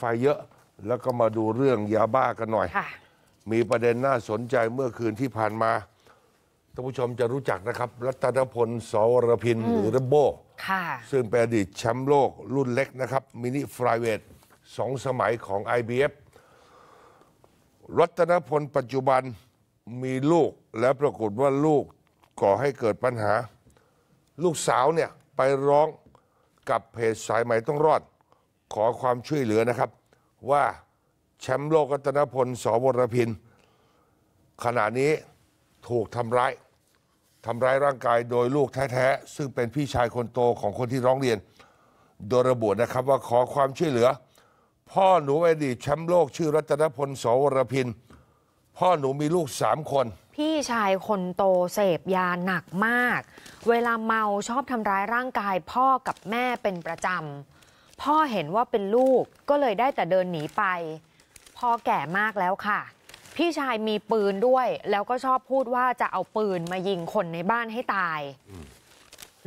ไฟเยอะแล้วก็มาดูเรื่องยาบ้ากันหน่อย มีประเด็นน่าสนใจเมื่อคืนที่ผ่านมาท่านผู้ชมจะรู้จักนะครับ รัตนพลสวรพินหรือรโบซึ่งเป็นอดีตแชมป์โลกรุ่นเล็กนะครับ มินิฟรายเวทสองสมัยของ IBF รัตนพลปัจจุบันมีลูกและปรากฏว่าลูกก่อให้เกิดปัญหา ลูกสาวเนี่ยไปร้องกับเพจสายใหม่ต้องรอดขอความช่วยเหลือนะครับ ว่าแชมป์โลกรัตนพลสวรพินขณะนี้ถูกทำร้ายทำร้ายร่างกายโดยลูกแท้ ๆ ซึ่งเป็นพี่ชายคนโตของคนที่ร้องเรียน โดยระบุนะครับว่าขอความช่วยเหลือ พ่อหนูอดีตแชมป์โลกชื่อรัตนพลสวรพินพ่อหนูมีลูกสามคน พี่ชายคนโตเสพยาหนักมาก เวลาเมาชอบทำร้ายร่างกายพ่อกับแม่เป็นประจำพ่อเห็นว่าเป็นลูกก็เลยได้แต่เดินหนีไป พ่อแก่มากแล้วค่ะ พี่ชายมีปืนด้วย แล้วก็ชอบพูดว่าจะเอาปืนมายิงคนในบ้านให้ตาย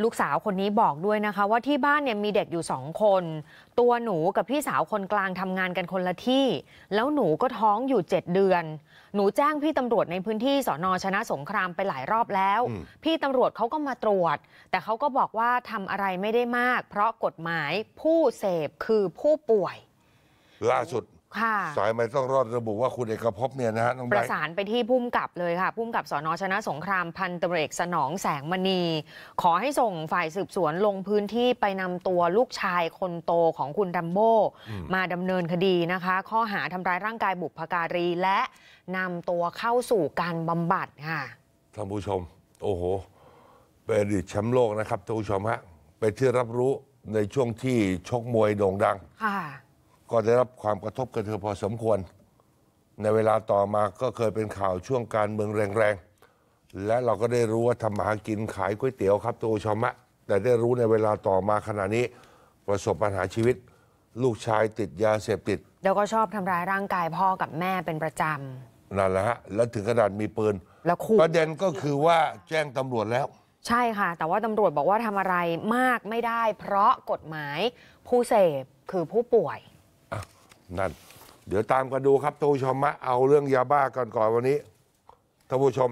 ลูกสาวคนนี้บอกด้วยนะคะ ว่าที่บ้านเนี่ยมีเด็กอยู่สองคน ตัวหนูกับพี่สาวคนกลางทำงานกันคนละที่ แล้วหนูก็ท้องอยู่เจ็ดเดือน หนูแจ้งพี่ตำรวจในพื้นที่สอนอชนะสงครามไปหลายรอบแล้ว พี่ตำรวจเขาก็มาตรวจ แต่เขาก็บอกว่าทำอะไรไม่ได้มาก เพราะกฎหมายผู้เสพคือผู้ป่วย ล่าสุดสายไม่ต้องรอดระบุว่าคุณเอกภพเนี่ยนะฮะประสานไปที่พุ่มกับเลยค่ะพุ่มกับสอนอชนะสงครามพันตำรวจเสนองแสงมณี ขอให้ส่งฝ่ายสืบสวนลงพื้นที่ไปนำตัวลูกชายคนโตของคุณดัมโบมาดำเนินคดีนะคะ ข้อหาทำร้ายร่างกายบุพการีและนำตัวเข้าสู่การบำบัดค่ะ ท่านผู้ชม โอ้โหเป็นดิแชมป์โลกนะครับท่านผู้ชมฮะไปที่รับรู้ในช่วงที่ชกมวยโด่งดังค่ะก็ได้รับความกระทบกระเทือนพอสมควร ในเวลาต่อมา ก็เคยเป็นข่าวช่วงการเมืองแรงๆ และเราก็ได้รู้ว่าทำมาหากินขายก๋วยเตี๋ยวครับตัวชมะ แต่ได้รู้ในเวลาต่อมาขณะนี้ประสบปัญหาชีวิต ลูกชายติดยาเสพติด แล้วก็ชอบทำร้ายร่างกายพ่อกับแม่เป็นประจำ นั่นแหละฮะ แล้วถึงขนาดมีปืนแล้วขู่ประเด็นก็คือว่าแจ้งตำรวจแล้ว ใช่ค่ะ แต่ว่าตำรวจบอกว่าทำอะไรมากไม่ได้ เพราะกฎหมายผู้เสพคือผู้ป่วยนั่น เดี๋ยวตามกันดูครับท่านผู้ชมมาเอาเรื่องยาบ้ากันก่อนวันนี้ท่านผู้ชม